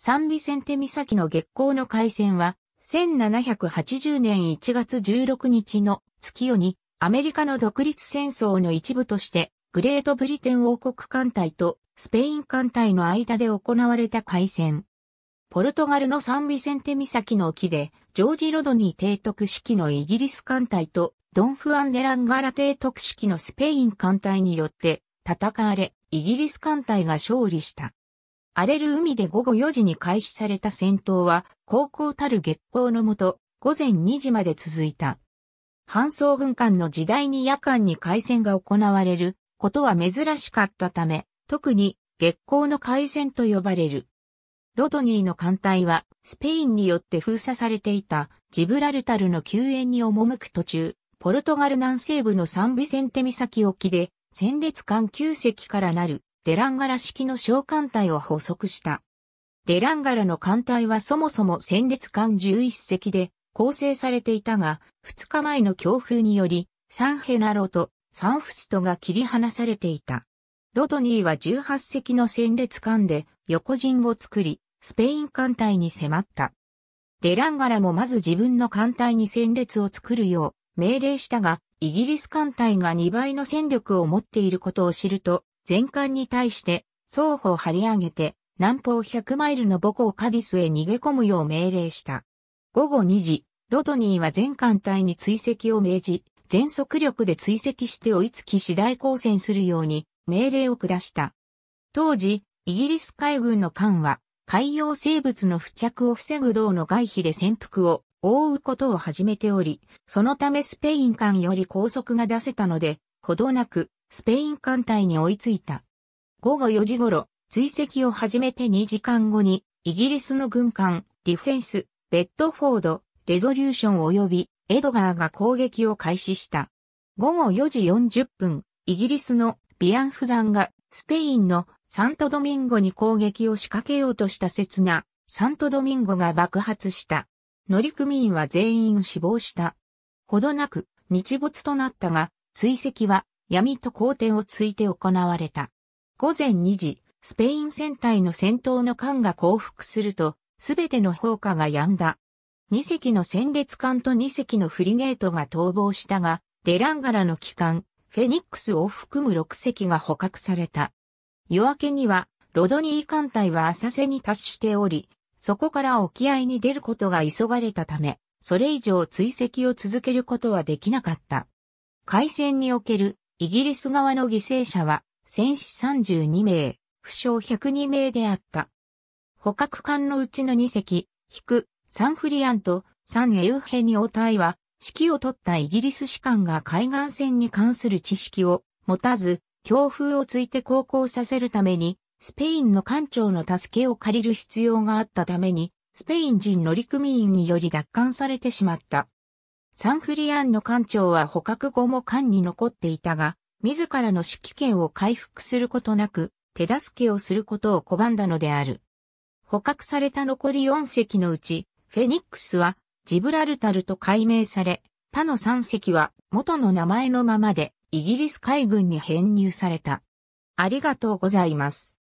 サンビセンテ岬の月光の海戦は、1780年1月16日の月夜に、アメリカの独立戦争の一部として、グレートブリテン王国艦隊とスペイン艦隊の間で行われた海戦。ポルトガルのサンビセンテ岬の沖で、ジョージ・ロドニー提督式のイギリス艦隊と、ドン・フアン・デ・ランガラ提督式のスペイン艦隊によって戦われ、イギリス艦隊が勝利した。荒れる海で午後4時に開始された戦闘は、高校たる月光のもと、午前2時まで続いた。搬送軍艦の時代に夜間に海戦が行われることは珍しかったため、特に月光の海戦と呼ばれる。ロドニーの艦隊はスペインによって封鎖されていたジブラルタルの救援に赴く途中、ポルトガル南西部のサンビセンテ岬沖で戦列艦9隻からなるデランガラ式の小艦隊を捕捉した。デランガラの艦隊はそもそも戦列艦11隻で構成されていたが、2日前の強風により、サンヘナロとサンフストが切り離されていた。ロドニーは18隻の戦列艦で横陣を作り、スペイン艦隊に迫った。デランガラもまず自分の艦隊に戦列を作るよう命令したが、イギリス艦隊が2倍の戦力を持っていることを知ると、全艦に対して、双方張り上げて、南方100マイルの母港カディスへ逃げ込むよう命令した。午後2時、ロドニーは全艦隊に追跡を命じ、全速力で追跡して追いつき次第交戦するように命令を下した。当時、イギリス海軍の艦は海洋生物の付着を防ぐ銅の外皮で潜伏を覆うことを始めており、そのためスペイン艦より高速が出せたので、ほどなくスペイン艦隊に追いついた。午後4時頃、追跡を始めて2時間後に、イギリスの軍艦、ディフェンス、ベッドフォード、レゾリューション及び、エドガーが攻撃を開始した。午後4時40分、イギリスのビアンフザンが、スペインのサントドミンゴに攻撃を仕掛けようとした刹那、サントドミンゴが爆発した。乗組員は全員死亡した。ほどなく、日没となったが、追跡は闇と好転をついて行われた。午前2時、スペイン戦隊の戦闘の艦が降伏すると、すべての砲火が止んだ。2隻の戦列艦と2隻のフリゲートが逃亡したが、デランガラの機関、フェニックスを含む6隻が捕獲された。夜明けには、ロドニー艦隊は浅瀬に達しており、そこから沖合に出ることが急がれたため、それ以上追跡を続けることはできなかった。海戦におけるイギリス側の犠牲者は、戦死32名、負傷102名であった。捕獲艦のうちの2隻、引く、サンフリアンとサンエウヘニオ隊は、指揮を取ったイギリス士官が海岸線に関する知識を持たず、強風をついて航行させるために、スペインの艦長の助けを借りる必要があったために、スペイン人乗組員により奪還されてしまった。サンフリアンの艦長は捕獲後も艦に残っていたが、自らの指揮権を回復することなく、手助けをすることを拒んだのである。捕獲された残り4隻のうち、フェニックスはジブラルタルと改名され、他の3隻は元の名前のままでイギリス海軍に編入された。ありがとうございます。